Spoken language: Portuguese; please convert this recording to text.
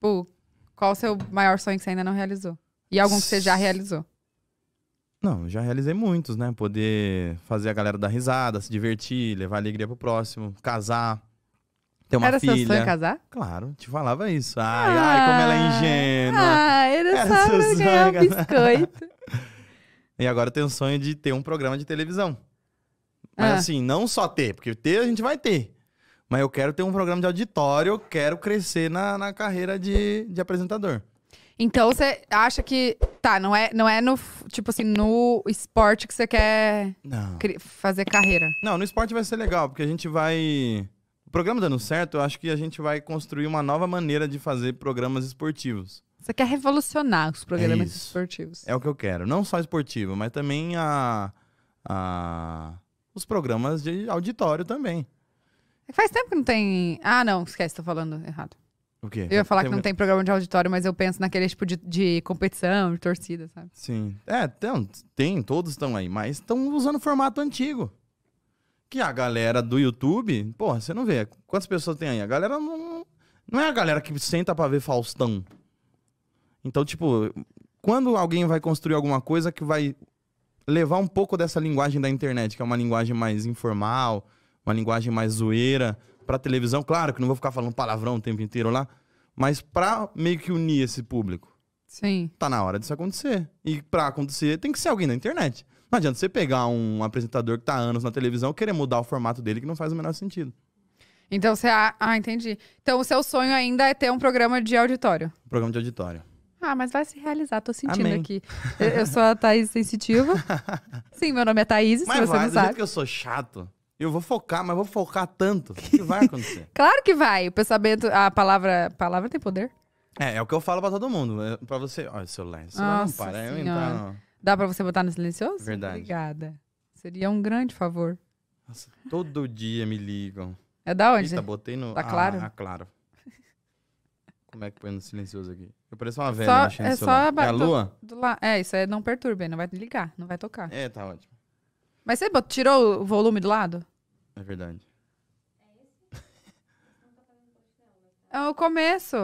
Tipo, qual o seu maior sonho que você ainda não realizou? E algum que você já realizou? Não, já realizei muitos, né? Poder fazer a galera dar risada, se divertir, levar alegria pro próximo, casar, ter uma era filha. Era seu sonho casar? Claro, te falava isso. Ai, ah, ai, como ela é ah, ingênua. Ah, era, era só seu sonho ganhar um biscoito. e agora eu tenho o sonho de ter um programa de televisão. Mas ah. assim, não só ter, porque ter a gente vai ter. Mas eu quero ter um programa de auditório, eu quero crescer na, na carreira de, de apresentador. Então você acha que. Tá, não é, não é no. Tipo assim, no esporte que você quer cri- fazer carreira. Não, no esporte vai ser legal, porque a gente vai. O programa dando certo, eu acho que a gente vai construir uma nova maneira de fazer programas esportivos. Você quer revolucionar os programas É isso. esportivos. É o que eu quero. Não só esportivo, mas também a, a- os programas de auditório também. É faz tempo que não tem. Ah, não, esquece, tô falando errado. O quê? Eu ia falar tem... que não tem programa de auditório, mas eu penso naquele tipo de, de competição, de torcida, sabe? Sim. É, tem, então, tem todos estão aí, mas estão usando o formato antigo. Que a galera do YouTube, porra, você não vê. Quantas pessoas tem aí? A galera não. Não é a galera que senta pra ver Faustão. Então, tipo, quando alguém vai construir alguma coisa que vai levar um pouco dessa linguagem da internet, que é uma linguagem mais informal, uma linguagem mais zoeira para televisão. Claro que não vou ficar falando palavrão o tempo inteiro lá, mas para meio que unir esse público. Sim. Tá na hora disso acontecer. E para acontecer, tem que ser alguém na internet. Não adianta você pegar um apresentador que tá há anos na televisão querer mudar o formato dele que não faz o menor sentido. Então você. Ah, ah entendi. Então o seu sonho ainda é ter um programa de auditório. Um programa de auditório. Ah, mas vai se realizar, tô sentindo Amém. aqui. Eu, eu sou a Thaís Sensitiva. Sim, meu nome é Thaís, mas se você vai, não sabe. que eu sou chato. Eu vou focar, mas vou focar tanto que vai acontecer. claro que vai. O pensamento, a palavra, palavra tem poder. É, é o que eu falo pra todo mundo. Para pra você. Olha, seu Esse Nossa não para. Eu entrar Dá pra você botar no silencioso? Verdade. Obrigada. Seria um grande favor. Nossa, todo dia me ligam. É da onde? Eita, botei no. Tá ah, claro? Ah, claro. Como é que põe no silencioso aqui? Eu pareço uma velha só, é Só a... é a lua? Do, do la... É, isso aí, não perturbe, não vai ligar, não vai tocar. É, tá ótimo. Mas você tirou o volume do lado? É verdade. É o começo.